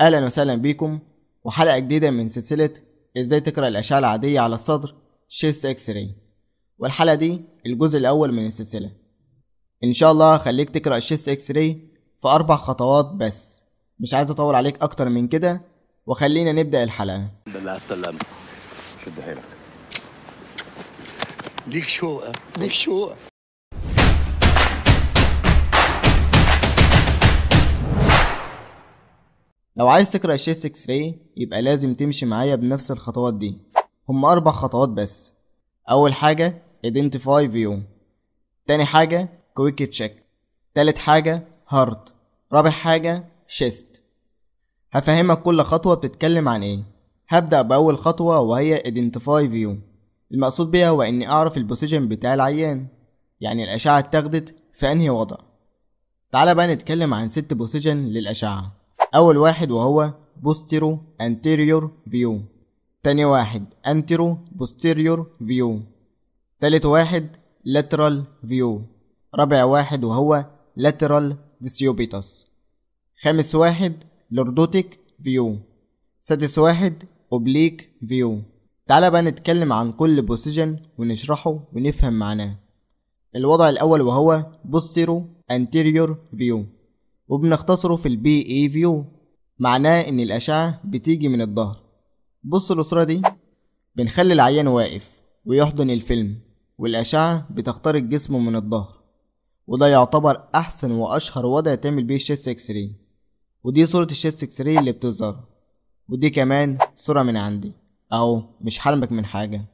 اهلا وسهلا بيكم وحلقه جديده من سلسله ازاي تقرا الاشعه العاديه على الصدر شيست اكس راي والحلقه دي الجزء الاول من السلسله ان شاء الله خليك تقرا الشيست اكس راي في اربع خطوات بس مش عايز اطول عليك اكتر من كده وخلينا نبدا الحلقه على السلامة شد حيلك ليك شوقة ليك شوقة لو عايز تقرأ الشيست اكس راي يبقى لازم تمشي معايا بنفس الخطوات دي هم أربع خطوات بس أول حاجة ايدنتيفاي فيو تاني حاجة كويك تشيك تالت حاجة هارد رابع حاجة شيست هفهمك كل خطوة بتتكلم عن ايه هبدأ بأول خطوة وهي ايدنتيفاي فيو المقصود بيها هو اني اعرف البوزيشن بتاع العيان يعني الأشعة اتاخدت في أنهي وضع تعالى بقى نتكلم عن ست بوزيشن للأشعة أول واحد وهو بوستيرو أنتيريور فيو تاني واحد أنترو بوستيريور فيو تالت واحد لاترال فيو رابع واحد وهو لاترال ديسيوبيتاس خامس واحد لوردوتيك فيو سادس واحد اوبليك فيو تعالى بقى نتكلم عن كل بوسيجن ونشرحه ونفهم معناه الوضع الأول وهو بوستيرو أنتيريور فيو وبنختصره في البي اي فيو معناه ان الاشعة بتيجي من الظهر بص الاسرة دي بنخلي العيان واقف ويحضن الفيلم والأشعة بتخترق جسمه من الظهر وده يعتبر أحسن وأشهر وضع تعمل بيه الشيست اكس راي ودي صورة الشيست اكس راي اللي بتظهر ودي كمان صورة من عندي أهو مش حرمك من حاجة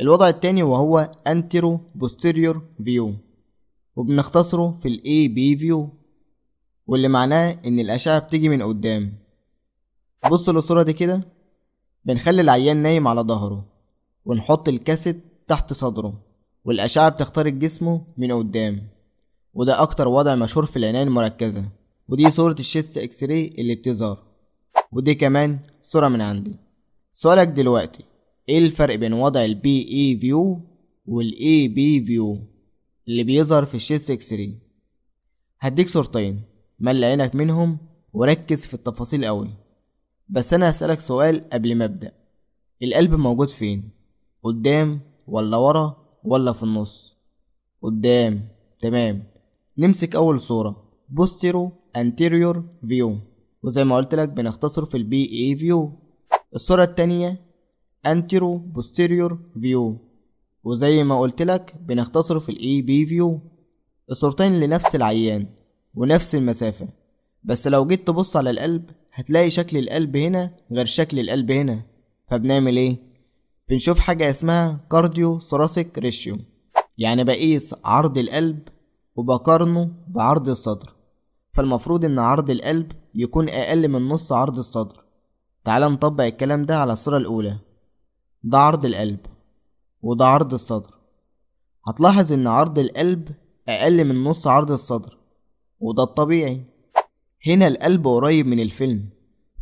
الوضع التاني وهو أنترو بوستيريور فيو وبنختصره في الاي بي فيو واللي معناه إن الأشعة بتيجي من قدام بص للصورة دي كده بنخلي العيان نايم على ظهره ونحط الكاسيت تحت صدره والأشعة بتخترق جسمه من قدام وده أكتر وضع مشهور في العناية المركزة ودي صورة الشيست اكس راي اللي بتظهر ودي كمان صورة من عندي سؤالك دلوقتي ايه الفرق بين وضع البي اي فيو والاي بي فيو اللي بيظهر في الشيست اكس راي هديك صورتين مل عينك منهم وركز في التفاصيل قوي بس انا هسألك سؤال قبل ما ابدأ القلب موجود فين قدام ولا ورا ولا في النص قدام تمام نمسك اول صورة بوستيرو انتيريور فيو وزي ما قلت لك بنختصر في البي اي فيو الصورة التانية انتيرو بوستيريور فيو وزي ما قلت لك بنختصر في الاي بي فيو الصورتين لنفس العيان ونفس المسافة بس لو جيت تبص على القلب هتلاقي شكل القلب هنا غير شكل القلب هنا فبنعمل ايه؟ بنشوف حاجة اسمها كارديو ثوراسيك ريشيو يعني بقيس عرض القلب وبقارنه بعرض الصدر فالمفروض ان عرض القلب يكون اقل من نص عرض الصدر تعال نطبق الكلام ده على الصورة الاولى ده عرض القلب وده عرض الصدر هتلاحظ ان عرض القلب اقل من نص عرض الصدر وده الطبيعي هنا القلب قريب من الفيلم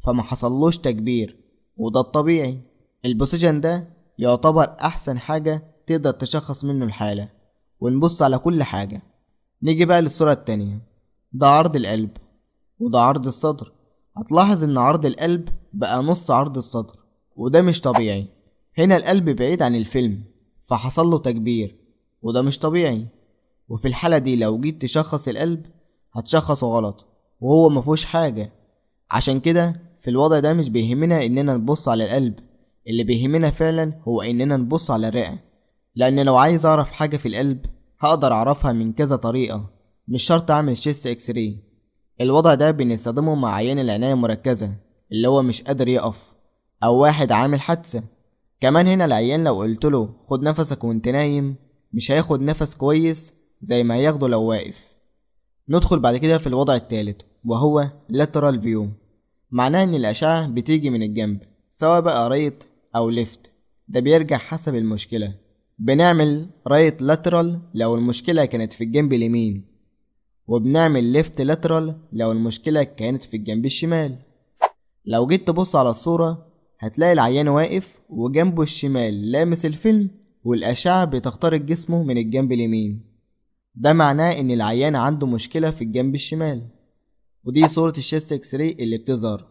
فما حصلوش تكبير وده الطبيعي البوسيجن ده يعتبر أحسن حاجة تقدر تشخص منه الحالة ونبص على كل حاجة نيجي بقى للصورة التانية ده عرض القلب وده عرض الصدر هتلاحظ ان عرض القلب بقى نص عرض الصدر وده مش طبيعي هنا القلب بعيد عن الفيلم فحصل له تكبير وده مش طبيعي وفي الحالة دي لو جيت تشخص القلب هتشخصه غلط وهو مفهوش حاجة عشان كده في الوضع ده مش بيهمنا اننا نبص على القلب اللي بيهمنا فعلا هو اننا نبص على الرئة لان لو عايز اعرف حاجة في القلب هقدر اعرفها من كذا طريقة مش شرط اعمل شيست اكس راي الوضع ده بنستخدمه مع عيان العناية المركزة اللي هو مش قادر يقف او واحد عامل حادثة كمان هنا العيان لو قلت له خد نفسك وانت نايم مش هياخد نفس كويس زي ما هياخده لو واقف ندخل بعد كده في الوضع الثالث وهو lateral view معناه إن الأشعة بتيجي من الجنب سواء بقى رايت أو ليفت ده بيرجع حسب المشكلة بنعمل رايت lateral لو المشكلة كانت في الجنب اليمين وبنعمل ليفت lateral لو المشكلة كانت في الجنب الشمال لو جيت تبص على الصورة هتلاقي العيان واقف وجنبه الشمال لامس الفيلم والأشعة بتخترق جسمه من الجنب اليمين ده معناه إن العيان عنده مشكلة في الجنب الشمال ودي صورة الشيست اكس راي اللي بتظهر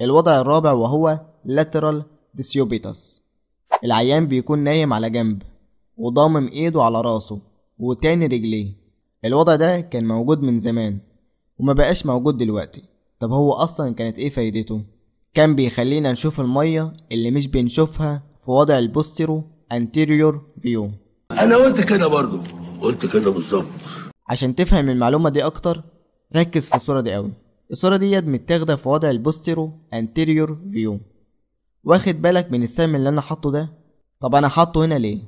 الوضع الرابع وهو lateral discipitus العيان بيكون نايم على جنب وضامم ايده على راسه وتاني رجليه الوضع ده كان موجود من زمان وما بقاش موجود دلوقتي طب هو اصلا كانت ايه فايدته كان بيخلينا نشوف المية اللي مش بنشوفها في وضع البوستيرو انتيريور فيو انا قلت كده برضه قلت كده بالظبط عشان تفهم المعلومة دي أكتر ركز في الصورة دي أوي الصورة دي متاخدة في وضع البوستيرو انتيريور فيو واخد بالك من السهم اللي أنا حاطه ده طب أنا حاطه هنا ليه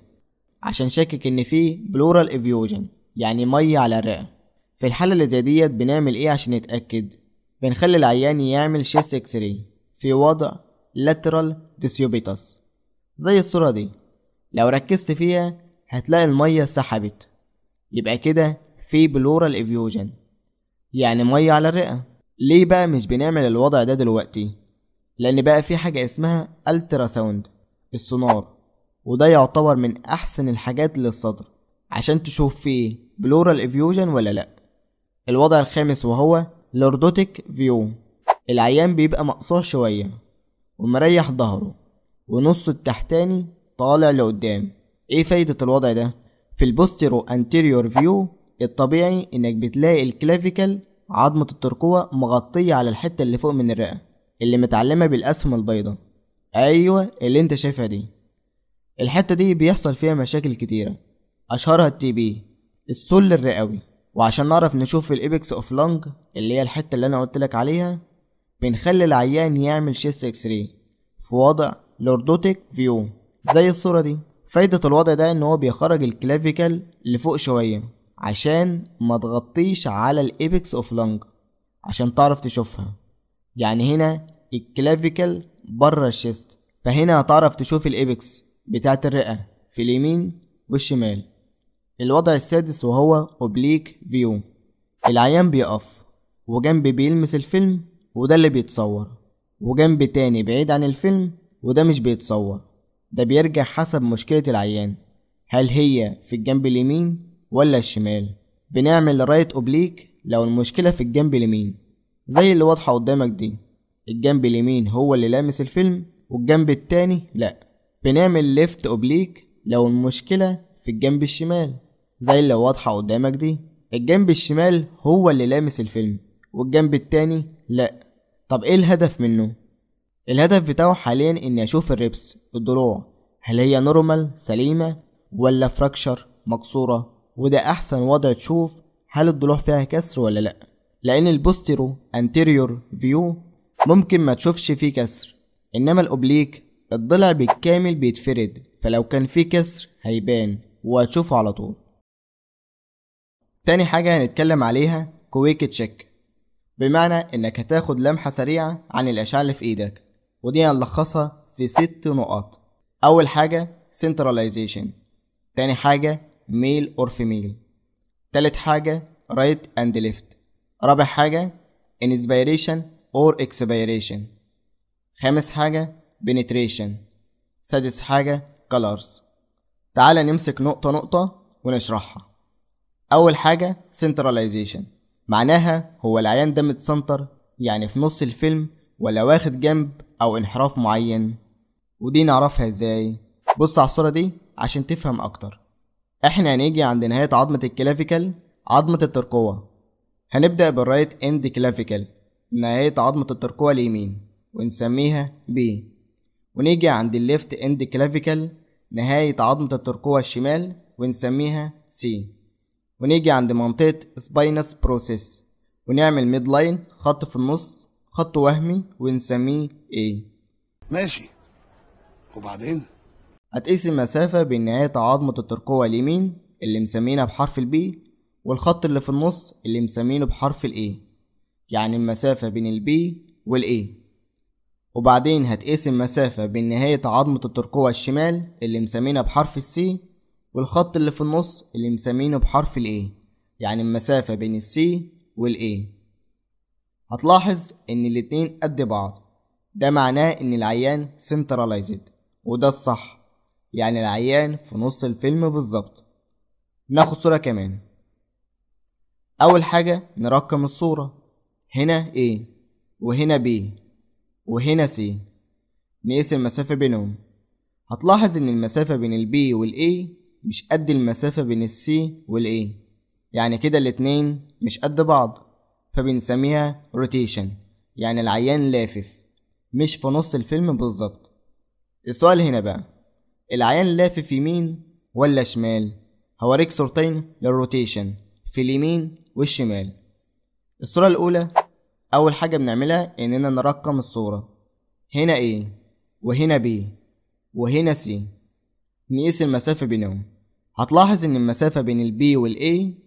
عشان شاكك إن فيه بلورال إفيوجن يعني مية على الرئة في الحالة اللي زي ديت بنعمل إيه عشان نتأكد بنخلي العيان يعمل شيست اكس راي في وضع lateral ديسيوبيتاس زي الصورة دي لو ركزت فيها هتلاقي المية سحبت يبقى كده في بلورال افيوجن يعني مية على الرئة ليه بقى مش بنعمل الوضع ده دلوقتي لان بقى في حاجة اسمها الترا ساوند السونار وده يعتبر من احسن الحاجات للصدر عشان تشوف فيه بلورال افيوجن ولا لا الوضع الخامس وهو لوردوتيك فيو العيان بيبقى مقصوع شوية ومريح ظهره ونصه التحتاني طالع لقدام ايه فايدة الوضع ده في البوسترو انتيريور فيو الطبيعي انك بتلاقي الكلافيكال عظمة الترقوة مغطية على الحتة اللي فوق من الرئة اللي متعلمة بالأسهم البيضاء أيوة اللي انت شايفها دي الحتة دي بيحصل فيها مشاكل كتيرة أشهرها التي بي السل الرئوي وعشان نعرف نشوف الإبكس أوف لانج اللي هي الحتة اللي أنا لك عليها بنخلي العيان يعمل شيس اكس ري في وضع لوردوتيك فيو زي الصورة دي فايدة الوضع ده ان هو بيخرج الكلافيكل لفوق شوية عشان ما تغطيش على الابكس اوف لونج عشان تعرف تشوفها يعني هنا الكلافيكل بره الشيست فهنا هتعرف تشوف الابكس بتاعة الرئة في اليمين والشمال الوضع السادس وهو اوبليك فيو العيان بيقف وجنب بيلمس الفيلم وده اللي بيتصور وجنب تاني بعيد عن الفيلم وده مش بيتصور ده بيرجع حسب مشكلة العيان هل هي في الجنب اليمين ولا الشمال بنعمل رايت اوبليك لو المشكلة في الجنب اليمين زي اللي واضحة قدامك دي الجنب اليمين هو اللي لامس الفيلم والجنب التاني لأ بنعمل ليفت اوبليك لو المشكلة في الجنب الشمال زي اللي واضحة قدامك دي الجنب الشمال هو اللي لامس الفيلم والجنب التاني لأ طب ايه الهدف منه الهدف بتاعه حاليا اني اشوف الريبس الضلوع هل هي نورمال سليمة ولا فراكشر مكسورة وده احسن وضع تشوف هل الضلوع فيها كسر ولا لا لان البوستيرو انتيريور فيو ممكن ما تشوفش فيه كسر انما الاوبليك الضلع بالكامل بيتفرد فلو كان فيه كسر هيبان وهتشوفه على طول تاني حاجة هنتكلم عليها كويك تشيك بمعنى انك هتاخد لمحة سريعة عن الاشعة اللي في ايدك ودي هنلخصها في ست نقط أول حاجة centralization تاني حاجة male or female تالت حاجة right and left رابع حاجة inspiration or expiration خامس حاجة penetration سادس حاجة colors تعال نمسك نقطة نقطة ونشرحها أول حاجة centralization معناها هو العيان ده متسنتر يعني في نص الفيلم ولا واخد جنب أو انحراف معين ودي نعرفها ازاي بص على الصورة دي عشان تفهم أكتر احنا هنيجي عند نهاية عظمة الكلافيكال عظمة الترقوة هنبدأ بالرايت اند كلافيكال نهاية عظمة الترقوة اليمين ونسميها B ونيجي عند الليفت اند كلافيكال نهاية عظمة الترقوة الشمال ونسميها C ونيجي عند منطقة سباينس بروسيس ونعمل ميد لاين خط في النص خط وهمي ونسميه A ماشي وبعدين هتقيس المسافة بين نهاية عظمة الترقوة اليمين اللي مسمينها بحرف البي والخط اللي في النص اللي مسمينه بحرف الاي يعني المسافة بين البي والاي وبعدين هتقيس المسافة بين نهاية عظمة الترقوة الشمال اللي مسمينها بحرف السي والخط اللي في النص اللي مسمينه بحرف الاي يعني المسافة بين السي والاي هتلاحظ ان الاتنين قد بعض ده معناه ان العيان سنتراليزد وده الصح يعني العيان في نص الفيلم بالظبط ناخد صورة كمان اول حاجة نرقم الصورة هنا A وهنا B وهنا C نقيس المسافة بينهم هتلاحظ ان المسافة بين البي والاي مش قد المسافة بين السي والاي يعني كده الاتنين مش قد بعض فبنسميها روتيشن يعني العيان لافف مش في نص الفيلم بالظبط السؤال هنا بقى العيان لافف يمين ولا شمال هوريك صورتين للروتيشن في اليمين والشمال الصورة الأولى أول حاجة بنعملها إننا نرقم الصورة هنا A وهنا B وهنا C نقيس المسافة بينهم هتلاحظ إن المسافة بين ال B وال A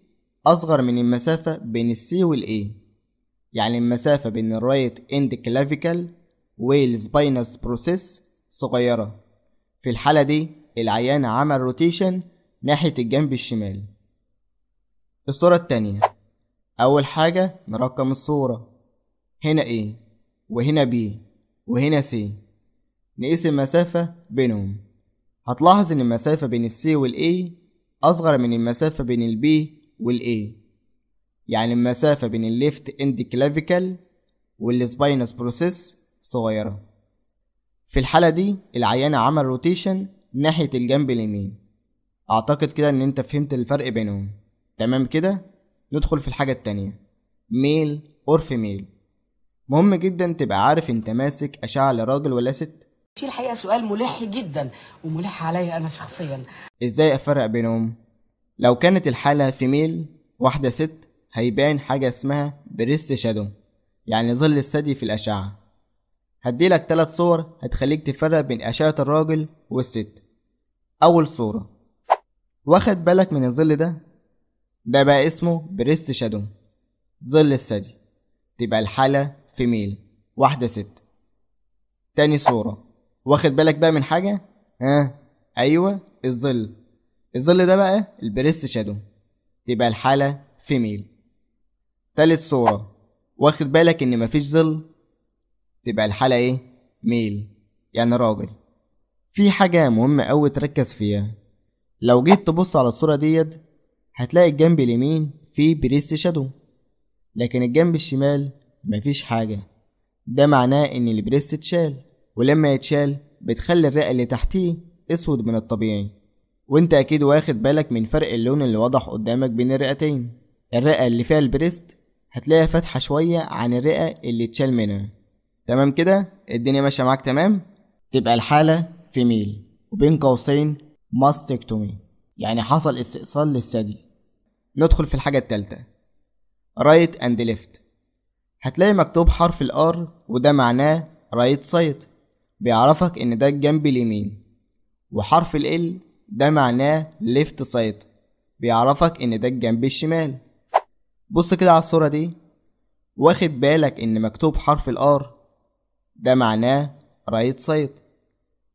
أصغر من المسافة بين C والـ A يعني المسافة بين right end Clavical والـ spinous process صغيرة في الحالة دي العيان عمل روتيشن ناحية الجنب الشمال الصورة التانية أول حاجة نرقم الصورة هنا A وهنا B وهنا C نقيس المسافة بينهم هتلاحظ إن المسافة بين السي والإي أصغر من المسافة بين البي والاي يعني المسافة بين الليفت اند كلافيكال والسباينس بروسيس صغيرة في الحالة دي العيانة عمل روتيشن ناحية الجنب اليمين اعتقد كده ان انت فهمت الفرق بينهم تمام كده ندخل في الحاجة التانية ميل اور فيميل مهم جدا تبقى عارف انت ماسك اشعة لراجل ولا ست في الحقيقة سؤال ملح جدا وملح عليا انا شخصيا ازاي افرق بينهم لو كانت الحالة في ميل واحدة ست هيبان حاجة اسمها بريست شادو يعني ظل الثدي في الأشعة هديلك تلات صور هتخليك تفرق بين أشعة الراجل والست أول صورة واخد بالك من الظل ده ده بقى اسمه بريست شادو ظل الثدي تبقى الحالة في ميل واحدة ست تاني صورة واخد بالك بقى من حاجة؟ ها أيوة الظل الظل ده بقى البريست شادو تبقى الحالة فيميل تالت صورة واخد بالك ان مفيش ظل تبقى الحالة ايه ميل يعني راجل في حاجة مهمة أوي تركز فيها لو جيت تبص على الصورة ديت هتلاقي الجنب اليمين فيه بريست شادو لكن الجنب الشمال مفيش حاجة ده معناه إن البريست اتشال ولما يتشال بتخلي الرئة اللي تحتيه أسود من الطبيعي وانت اكيد واخد بالك من فرق اللون اللي واضح قدامك بين الرئتين الرئة اللي فيها البريست هتلاقيها فاتحة شوية عن الرئة اللي اتشال منها تمام كده الدنيا ماشية معاك تمام تبقى الحالة في ميل وبين قوسين ماستكتومي يعني حصل استئصال للثدي ندخل في الحاجة التالتة رايت اند ليفت هتلاقي مكتوب حرف الار وده معناه رايت سايت بيعرفك ان ده الجنب اليمين وحرف ال ده معناه ليفت سايد بيعرفك ان ده الجنب الشمال بص كده على الصورة دي واخد بالك ان مكتوب حرف الار ده معناه رايت سايد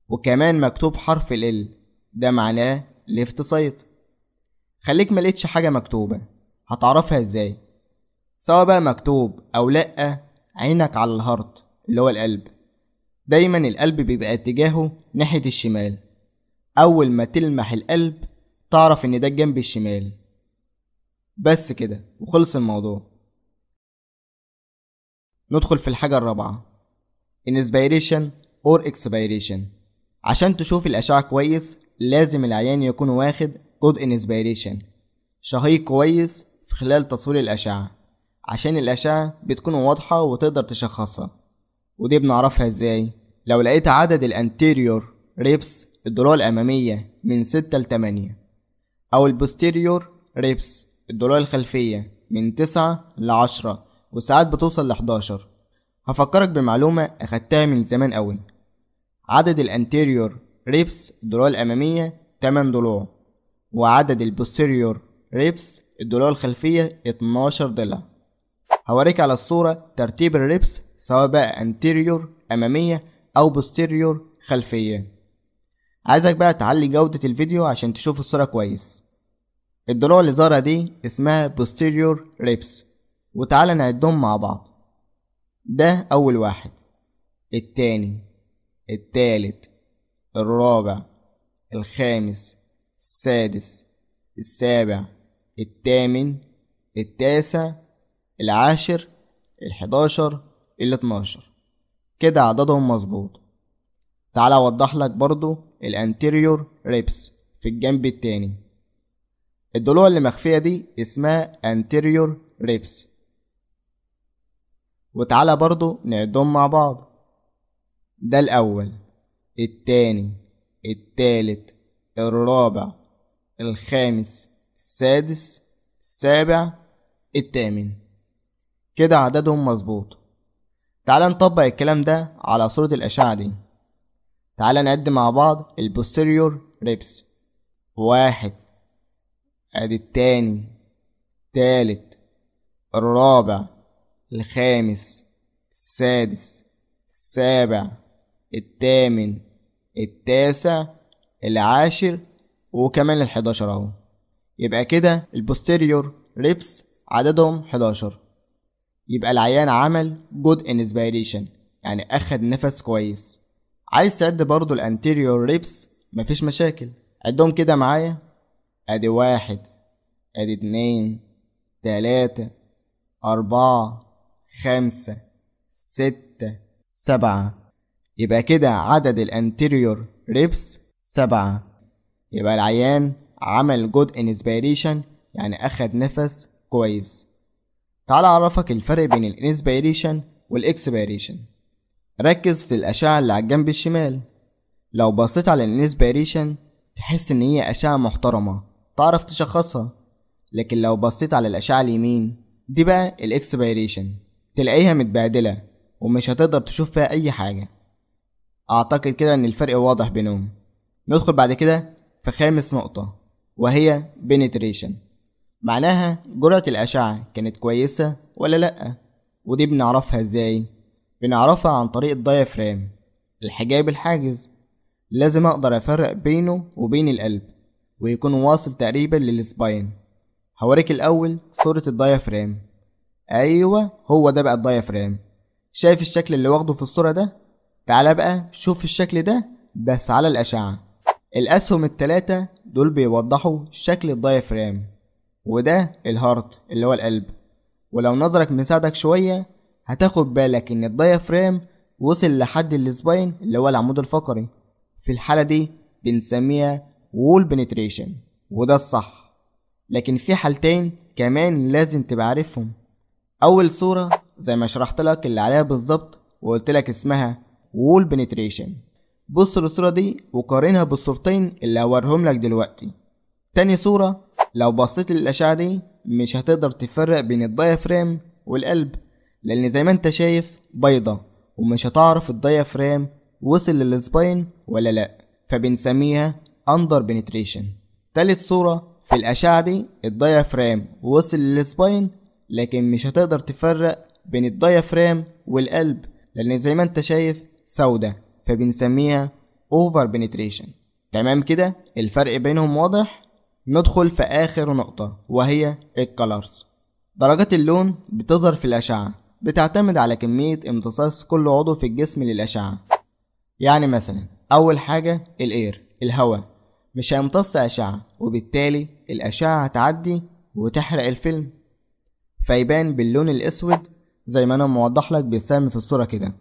وكمان مكتوب حرف ال ده معناه ليفت سايد خليك ملقتش حاجة مكتوبة هتعرفها ازاي سواء بقى مكتوب او لأ عينك على الهارت اللي هو القلب دايما القلب بيبقى اتجاهه ناحية الشمال أول ما تلمح القلب تعرف إن ده الجنب الشمال بس كده وخلص الموضوع ندخل في الحاجة الرابعة inspiration or expiration عشان تشوف الأشعة كويس لازم العيان يكون واخد good inspiration شهيق كويس في خلال تصوير الأشعة عشان الأشعة بتكون واضحة وتقدر تشخصها ودي بنعرفها ازاي لو لقيت عدد الانتيريور ريبس الضلوع الأمامية من ستة لتمانية أو البوستيريور ريبس الضلوع الخلفية من تسعة لعشرة وساعات بتوصل لحداشر هفكرك بمعلومة أخدتها من زمان أوي عدد الانتيريور ريبس الضلوع الأمامية تمن ضلوع وعدد البوستيريور ريبس الضلوع الخلفية اتناشر ضلع هوريك على الصورة ترتيب الريبس سواء بقى انتيريور أمامية أو بوستيريور خلفية عايزك بقى تعلي جودة الفيديو عشان تشوف الصورة كويس الضلوع اللي ظاهرة دي اسمها posterior ribs وتعالى نعدهم مع بعض ده أول واحد التاني التالت الرابع الخامس السادس السابع التامن التاسع العاشر الحداشر الاتناشر كده عددهم مظبوط تعالى اوضح لك برضو الانتيريور ريبس في الجنب التاني الضلوع اللي مخفية دي اسمها anterior ribs وتعالى برضو نعدهم مع بعض ده الأول التاني التالت الرابع الخامس السادس السابع التامن كده عددهم مظبوط تعالى نطبق الكلام ده على صورة الأشعة دي تعال نعد مع بعض البوستيريور ريبس واحد ادي التاني التالت الرابع الخامس السادس السابع التامن التاسع العاشر وكمان الحداشر اهو يبقى كده البوستيريور ريبس عددهم حداشر يبقى العيان عمل جود انسبيريشن يعني اخد نفس كويس عايز تعد برضو الانتيريور ريبس مفيش مشاكل عدهم كده معايا ادي واحد ادي اتنين تلاتة اربعة خمسة ستة سبعة يبقى كده عدد الانتيريور ريبس سبعة يبقى العيان عمل جود انسبيريشن يعني اخد نفس كويس تعال اعرفك الفرق بين الانسبيريشن والاكسبيريشن ركز في الأشعة اللي على الجنب الشمال لو بصيت على الانسبيريشن تحس إن هي أشعة محترمة تعرف تشخصها لكن لو بصيت على الأشعة اليمين دي بقى الاكسبيريشن تلاقيها متبهدلة ومش هتقدر تشوف فيها أي حاجة أعتقد كده إن الفرق واضح بينهم ندخل بعد كده في خامس نقطة وهي penetration معناها جرعة الأشعة كانت كويسة ولا لأ ودي بنعرفها ازاي بنعرفها عن طريق الديافرام الحجاب الحاجز لازم أقدر أفرق بينه وبين القلب ويكون واصل تقريبا للسباين هوريك الأول صورة الديافرام أيوة هو ده بقى الديافرام شايف الشكل اللي واخده في الصورة ده تعالى بقى شوف الشكل ده بس على الأشعة الأسهم التلاتة دول بيوضحوا شكل الديافرام وده الهارت اللي هو القلب ولو نظرك مساعدك شوية هتاخد بالك ان الديافرام وصل لحد السباين اللي هو العمود الفقري في الحالة دي بنسميها وول بنتريشن وده الصح لكن في حالتين كمان لازم تبقى عارفهم اول صورة زي ما شرحت لك اللي عليها بالظبط وقلت لك اسمها وول بنتريشن بص للصورة دي وقارنها بالصورتين اللي هوريهم لك دلوقتي تاني صورة لو بصيت للأشعة دي مش هتقدر تفرق بين الدايافرام والقلب لان زي ما انت شايف بيضة ومش هتعرف الديافرام وصل للسباين ولا لا فبنسميها اندر بنتريشن تالت صورة في الأشعة دي الديافرام وصل للسباين لكن مش هتقدر تفرق بين الديافرام والقلب لأن زي ما انت شايف سودة فبنسميها اوفر بنتريشن تمام كده الفرق بينهم واضح ندخل في آخر نقطة وهي الكالرز درجات اللون بتظهر في الأشعة بتعتمد على كمية امتصاص كل عضو في الجسم للأشعة يعني مثلا أول حاجة الإير الهواء مش هيمتص أشعة وبالتالي الأشعة هتعدي وتحرق الفيلم فيبان باللون الأسود زي ما أنا موضح لك بالسهم في الصورة كده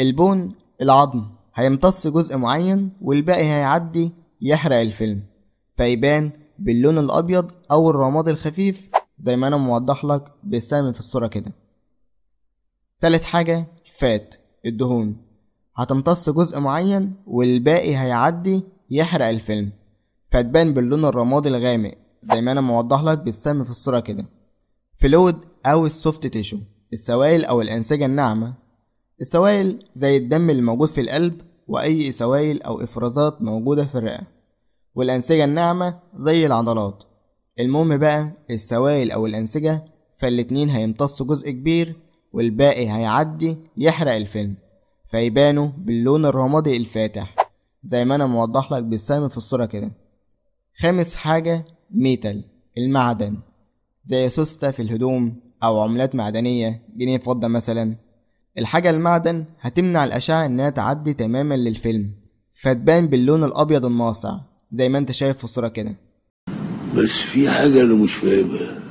البون العظم هيمتص جزء معين والباقي هيعدي يحرق الفيلم فيبان باللون الأبيض أو الرمادي الخفيف زي ما أنا موضح لك بالسهم في الصورة كده تالت حاجة الفات الدهون هتمتص جزء معين والباقي هيعدي يحرق الفيلم فتبان باللون الرمادي الغامق زي ما انا موضح لك بالسم في الصورة كده فلويد او السوفت تيشو السوائل او الانسجة الناعمة السوائل زي الدم اللي موجود في القلب واي سوائل او افرازات موجودة في الرئة والانسجة الناعمة زي العضلات المهم بقى السوائل او الانسجة فالاتنين هيمتصوا جزء كبير والباقي هيعدي يحرق الفيلم فيبانوا باللون الرمادي الفاتح زي ما انا موضح لك بالسهم في الصورة كده خامس حاجة ميتال المعدن زي سوستة في الهدوم أو عملات معدنية جنيه فضة مثلا الحاجة المعدن هتمنع الأشعة إنها تعدي تماما للفيلم فتبان باللون الأبيض الناصع زي ما أنت شايف في الصورة كده بس في حاجة أنا مش فاهمها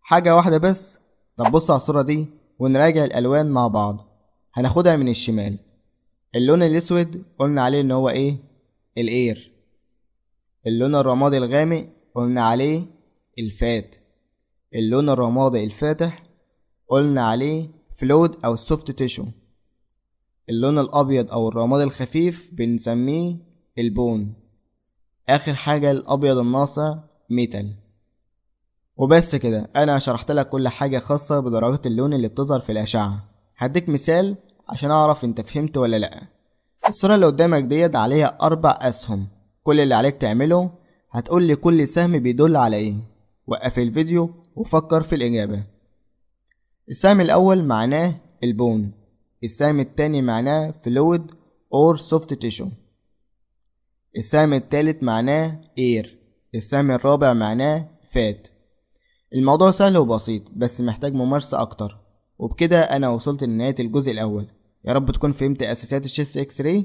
حاجة واحدة بس طب بص على الصورة دي ونراجع الألوان مع بعض هناخدها من الشمال اللون الأسود قلنا عليه إن هو إيه الإير اللون الرمادي الغامق قلنا عليه الفات اللون الرمادي الفاتح قلنا عليه فلود أو سوفت تيشو اللون الأبيض أو الرمادي الخفيف بنسميه البون آخر حاجة الأبيض الناصع ميتال وبس كده انا شرحت لك كل حاجة خاصة بدرجات اللون اللي بتظهر في الاشعة هديك مثال عشان اعرف انت فهمت ولا لا الصورة اللي قدامك ديت عليها اربع اسهم كل اللي عليك تعمله هتقول لي كل سهم بيدل على ايه وقف الفيديو وفكر في الاجابة السهم الاول معناه البون السهم التاني معناه فلويد اور سوفت تيشو السهم التالت معناه اير السهم الرابع معناه فات الموضوع سهل وبسيط بس محتاج ممارسة أكتر وبكده أنا وصلت لنهاية الجزء الأول يا رب تكون فهمت أساسيات الشيست إكس راي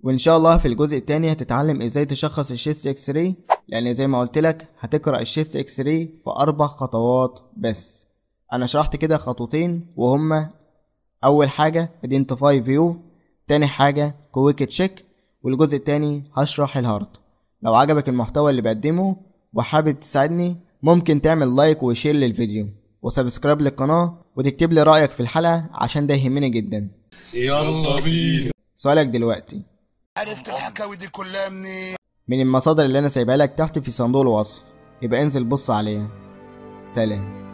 وإن شاء الله في الجزء التاني هتتعلم إزاي تشخص الشيست إكس راي لأن زي ما قلت لك هتقرأ الشيست إكس راي في أربع خطوات بس أنا شرحت كده خطوتين وهما أول حاجة Identify فيو تاني حاجة كويك تشيك والجزء التاني هشرح الهارد لو عجبك المحتوى اللي بقدمه وحابب تساعدني ممكن تعمل لايك وشير للفيديو وسبسكرايب للقناة وتكتب لي رأيك في الحلقة عشان ده يهمني جدا يلا بينا سؤالك دلوقتي عرفت الحكاوي دي كلها منين من المصادر اللي انا سايبها لك تحت في صندوق الوصف يبقى انزل بص عليها سلام